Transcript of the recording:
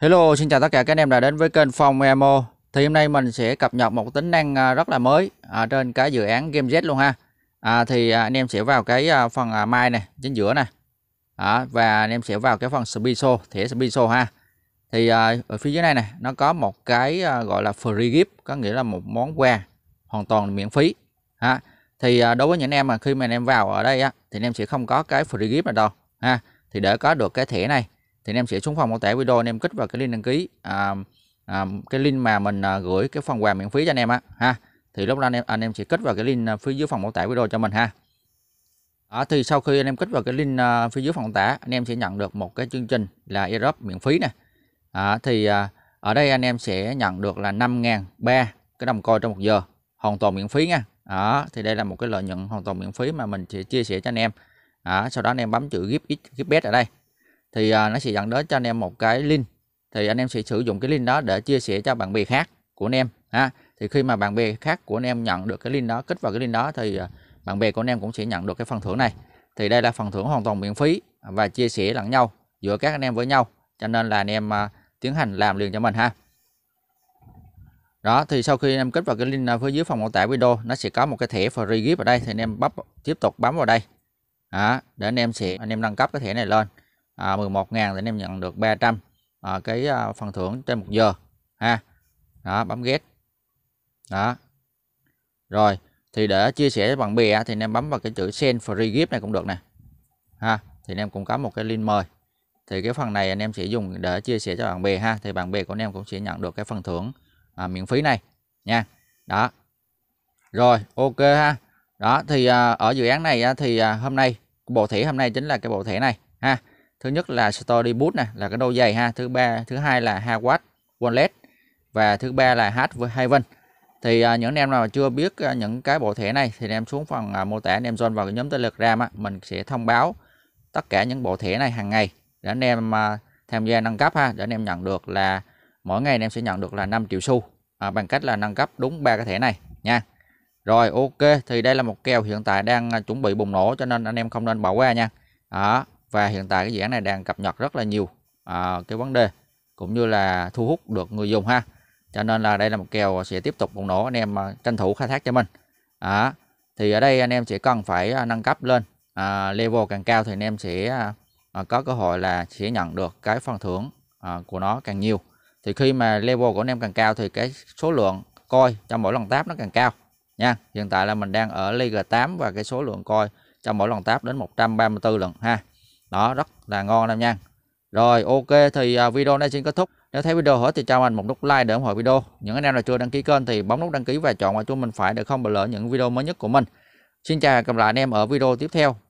Hello, xin chào tất cả các anh em đã đến với kênh Phong Emo. Thì hôm nay mình sẽ cập nhật một tính năng à, rất là mới ở à, trên cái dự án Game Z luôn ha. À, thì à, anh em sẽ vào cái phần mai này, chính giữa này. À, và anh em sẽ vào cái phần Spiso, thẻ Spiso ha. Thì à, ở phía dưới này này, nó có một cái gọi là free gift, có nghĩa là một món quà hoàn toàn miễn phí. Ha. Thì à, đối với những em mà khi mà anh em vào ở đây á, thì anh em sẽ không có cái free gift nào đâu ha. Thì để có được cái thẻ này thì anh em sẽ xuống phòng mô tả video anh em kích vào cái link đăng ký à, à, cái link mà mình à, gửi cái phần quà miễn phí cho anh em á ha thì lúc đó anh em anh em sẽ kích vào cái link à, phía dưới phần mô tả video cho mình ha à, thì sau khi anh em kích vào cái link à, phía dưới phần mô tả anh em sẽ nhận được một cái chương trình là airdrop miễn phí nè à, thì à, ở đây anh em sẽ nhận được là 5.000 ba cái đồng coi trong một giờ hoàn toàn miễn phí nha đó thì đây là một cái lợi nhuận hoàn toàn miễn phí mà mình sẽ chia sẻ cho anh em đó, sau đó anh em bấm chữ gift gift bet ở đây thì à, nó sẽ dẫn đến cho anh em một cái link thì anh em sẽ sử dụng cái link đó để chia sẻ cho bạn bè khác của anh em ha thì khi mà bạn bè khác của anh em nhận được cái link đó kích vào cái link đó thì à, bạn bè của anh em cũng sẽ nhận được cái phần thưởng này thì đây là phần thưởng hoàn toàn miễn phí và chia sẻ lẫn nhau giữa các anh em với nhau cho nên là anh em à, tiến hành làm liền cho mình ha đó thì sau khi anh em kích vào cái link phía dưới phần mô tả video nó sẽ có một cái thẻ free gift ở đây thì anh em bấm tiếp tục bấm vào đây đó, để anh em sẽ anh em nâng cấp cái thẻ này lên à, 11.000 thì anh em nhận được 300 à, cái à, phần thưởng trên một giờ ha đó bấm get đó rồi thì để chia sẻ với bạn bè thì anh em bấm vào cái chữ send free gift này cũng được nè ha thì anh em cũng có một cái link mời thì cái phần này anh em sẽ dùng để chia sẻ cho bạn bè ha thì bạn bè của anh em cũng sẽ nhận được cái phần thưởng à, miễn phí này nha đó rồi ok ha đó thì à, ở dự án này thì à, hôm nay bộ thẻ hôm nay chính là cái bộ thẻ này ha thứ nhất là Storyboot này là cái đôi giày ha thứ ba thứ hai là Hawat Wallet và thứ ba là H Haven thì à, những em nào chưa biết à, những cái bộ thẻ này thì em xuống phần à, mô tả anh em join vào cái nhóm ram á, mình sẽ thông báo tất cả những bộ thẻ này hàng ngày để anh em à, tham gia nâng cấp ha để anh em nhận được là mỗi ngày anh em sẽ nhận được là 5 triệu xu à, bằng cách là nâng cấp đúng ba cái thẻ này nha rồi ok thì đây là một kèo hiện tại đang à, chuẩn bị bùng nổ cho nên anh em không nên bỏ qua nha đó và hiện tại cái dự án này đang cập nhật rất là nhiều à, cái vấn đề cũng như là thu hút được người dùng ha cho nên là đây là một kèo sẽ tiếp tục bùng nổ anh em à, tranh thủ khai thác cho mình à, thì ở đây anh em sẽ cần phải à, nâng cấp lên à, level càng cao thì anh em sẽ à, à, có cơ hội là sẽ nhận được cái phần thưởng à, của nó càng nhiều thì khi mà level của anh em càng cao thì cái số lượng coi trong mỗi lần táp nó càng cao nha hiện tại là mình đang ở Liga 8 và cái số lượng coi trong mỗi lần táp đến 134 lần ha đó rất là ngon anh em nha rồi ok thì à, video này xin kết thúc nếu thấy video hữu thì cho anh một nút like để ủng hộ video những anh em nào chưa đăng ký kênh thì bấm nút đăng ký và chọn vào chuông mình phải để không bỏ lỡ những video mới nhất của mình xin chào và gặp lại anh em ở video tiếp theo